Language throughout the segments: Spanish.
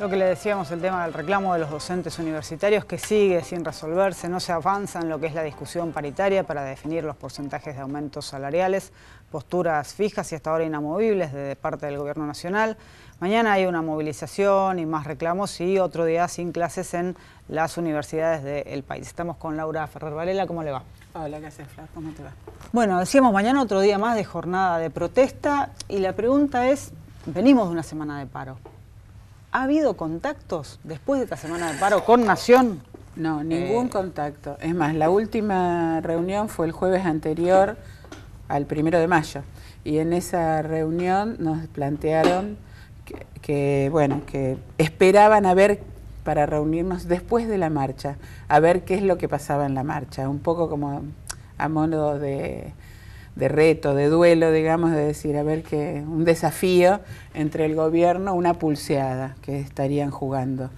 Lo que le decíamos, el tema del reclamo de los docentes universitarios que sigue sin resolverse, no se avanza en lo que es la discusión paritaria para definir los porcentajes de aumentos salariales, posturas fijas y hasta ahora inamovibles de parte del Gobierno Nacional. Mañana hay una movilización y más reclamos y otro día sin clases en las universidades del país. Estamos con Laura Ferrer Varela, ¿cómo le va? Hola, ¿qué haces, ¿Cómo te va? Bueno, decíamos mañana otro día más de jornada de protesta y la pregunta es, venimos de una semana de paro. ¿Ha habido contactos después de esta semana de paro con Nación? No, ningún eh. contacto. Es más, la última reunión fue el jueves anterior al primero de mayo. Y en esa reunión nos plantearon que, bueno, que esperaban a ver para reunirnos después de la marcha, a ver qué es lo que pasaba en la marcha, un poco como a modo de de reto, de duelo, digamos, de decir, a ver, qué, un desafío entre el gobierno, una pulseada que estarían jugando.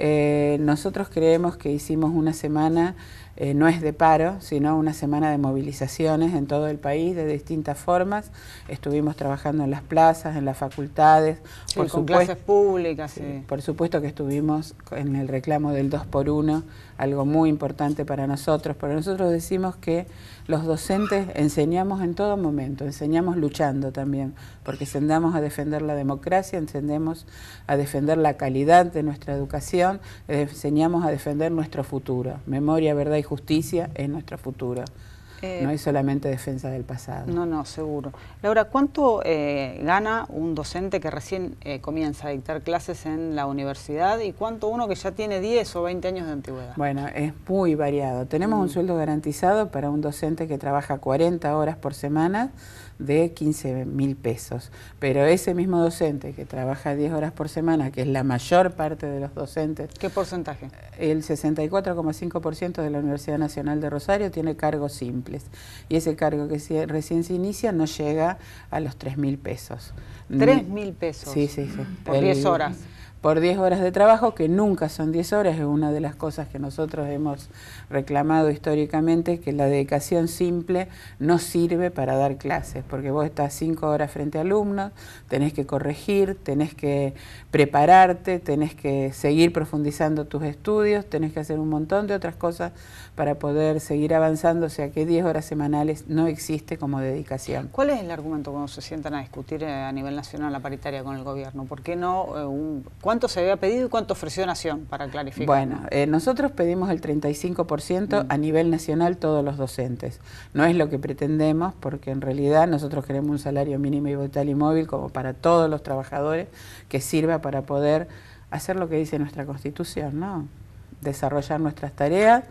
Eh, nosotros creemos que hicimos una semana, eh, no es de paro, sino una semana de movilizaciones en todo el país de distintas formas. Estuvimos trabajando en las plazas, en las facultades, por con clases públicas. por supuesto que estuvimos en el reclamo del 2 por 1 algo muy importante para nosotros, pero nosotros decimos que los docentes enseñamos en todo momento, enseñamos luchando también, porque tendamos a defender la democracia, encendemos a defender la calidad de nuestra educación eh, enseñamos a defender nuestra futura. Memoria, verdad y justicia es nuestra futura. Eh, no hay solamente defensa del pasado. No, no, seguro. Laura, ¿cuánto eh, gana un docente que recién eh, comienza a dictar clases en la universidad y cuánto uno que ya tiene 10 o 20 años de antigüedad? Bueno, es muy variado. Tenemos un mm. sueldo garantizado para un docente que trabaja 40 horas por semana de 15 mil pesos. Pero ese mismo docente que trabaja 10 horas por semana, que es la mayor parte de los docentes... ¿Qué porcentaje? El 64,5% de la Universidad Nacional de Rosario tiene cargo simple y ese cargo que recién se inicia no llega a los 3 mil pesos. ¿3 mil pesos? Sí, sí, sí. Por 10 horas por 10 horas de trabajo, que nunca son 10 horas, es una de las cosas que nosotros hemos reclamado históricamente, que la dedicación simple no sirve para dar clases, porque vos estás 5 horas frente a alumnos, tenés que corregir, tenés que prepararte, tenés que seguir profundizando tus estudios, tenés que hacer un montón de otras cosas para poder seguir avanzando, o sea que 10 horas semanales no existe como dedicación. ¿Cuál es el argumento cuando se sientan a discutir eh, a nivel nacional la paritaria con el gobierno? ¿Por qué no eh, ¿Cuánto se había pedido y cuánto ofreció Nación para clarificar? Bueno, eh, nosotros pedimos el 35% a mm. nivel nacional todos los docentes. No es lo que pretendemos porque en realidad nosotros queremos un salario mínimo y vital y móvil como para todos los trabajadores que sirva para poder hacer lo que dice nuestra Constitución, ¿no? Desarrollar nuestras tareas,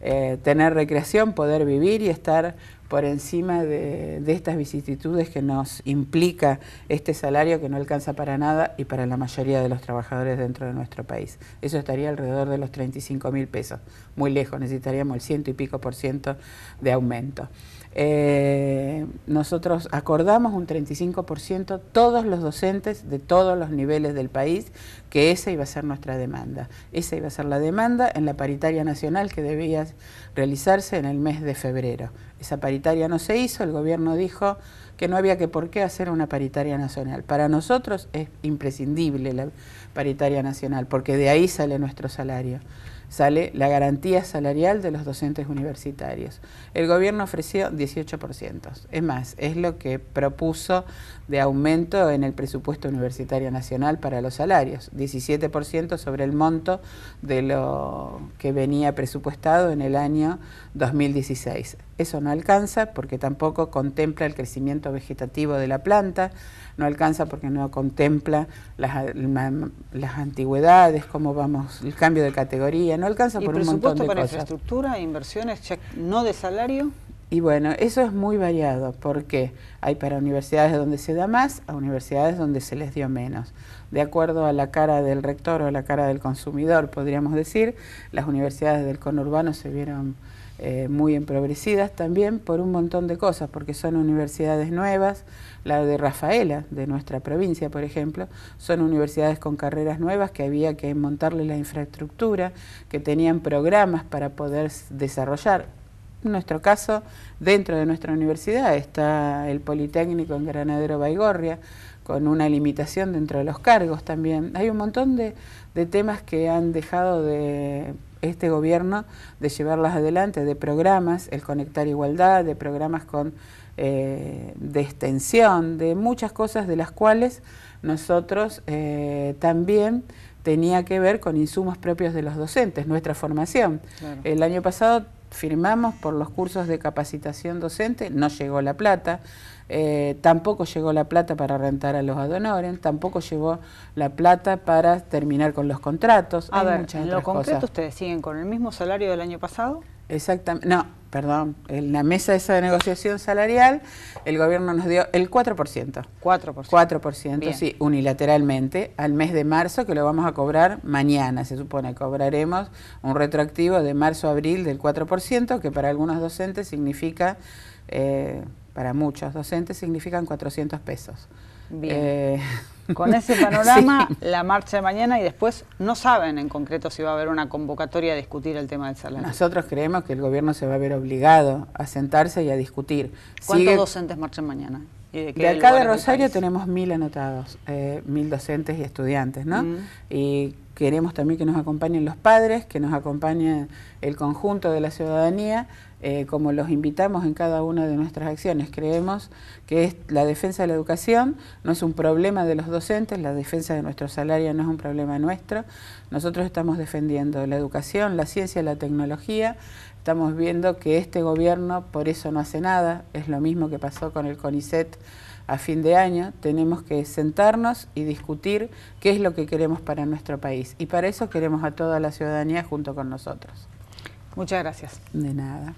eh, tener recreación, poder vivir y estar por encima de, estas vicisitudes que nos implica este salario que no alcanza para nada y para la mayoría de los trabajadores dentro de nuestro país. Eso estaría alrededor de los 35 mil pesos, muy lejos, necesitaríamos el ciento y pico por ciento de aumento. Eh, nosotros acordamos un 35% todos los docentes de todos los niveles del país, que esa iba a ser nuestra demanda. Esa iba a ser la demanda en la paritaria nacional que debía realizarse en el mes de febrero. Esa paritaria no se hizo, el gobierno dijo que no había que por qué hacer una paritaria nacional. Para nosotros es imprescindible la paritaria nacional, porque de ahí sale nuestro salario sale la garantía salarial de los docentes universitarios. El gobierno ofreció 18%, es más, es lo que propuso de aumento en el presupuesto universitario nacional para los salarios, 17% sobre el monto de lo que venía presupuestado en el año 2016. Eso no alcanza porque tampoco contempla el crecimiento vegetativo de la planta, no alcanza porque no contempla las, antigüedades, cómo vamos, el cambio de categoría, no alcanza por un montón de para infraestructura, inversiones, no de salario? Y bueno, eso es muy variado, porque hay para universidades donde se da más, a universidades donde se les dio menos. De acuerdo a la cara del rector o a la cara del consumidor, podríamos decir, las universidades del conurbano se vieron eh, muy empobrecidas también por un montón de cosas, porque son universidades nuevas, la de Rafaela, de nuestra provincia, por ejemplo, son universidades con carreras nuevas que había que montarle la infraestructura, que tenían programas para poder desarrollar. En nuestro caso, dentro de nuestra universidad está el Politécnico en Granadero Baigorria, con una limitación dentro de los cargos también. Hay un montón de temas que han dejado de este gobierno de llevarlas adelante, de programas, el Conectar Igualdad, de programas con, eh, de extensión, de muchas cosas de las cuales nosotros eh, también tenía que ver con insumos propios de los docentes, nuestra formación. El año pasado firmamos por los cursos de capacitación docente, no llegó la plata, eh, tampoco llegó la plata para rentar a los adonores tampoco llegó la plata para terminar con los contratos. ver, en lo concreto, ¿ustedes siguen con el mismo salario del año pasado? Exactamente, no, perdón, en la mesa esa de negociación salarial, el gobierno nos dio el 4%. 4%. 4%, sí, unilateralmente, al mes de marzo, que lo vamos a cobrar mañana, se supone, cobraremos un retroactivo de marzo a abril del 4%, que para algunos docentes significa, eh, para muchos docentes, significan 400 pesos. Bien. Eh, con ese panorama, la marcha de mañana y después no saben en concreto si va a haber una convocatoria a discutir el tema del salario. Nosotros creemos que el gobierno se va a ver obligado a sentarse y a discutir. ¿Cuántos docentes marchan mañana? De, acá de Rosario tenemos mil anotados, eh, mil docentes y estudiantes, ¿no? Mm queremos también que nos acompañen los padres, que nos acompañe el conjunto de la ciudadanía, eh, como los invitamos en cada una de nuestras acciones. Creemos que es la defensa de la educación no es un problema de los docentes, la defensa de nuestro salario no es un problema nuestro. Nosotros estamos defendiendo la educación, la ciencia, la tecnología, estamos viendo que este gobierno por eso no hace nada, es lo mismo que pasó con el CONICET a fin de año, tenemos que sentarnos y discutir qué es lo que queremos para nuestro país. Y para eso queremos a toda la ciudadanía junto con nosotros. Muchas gracias. De nada.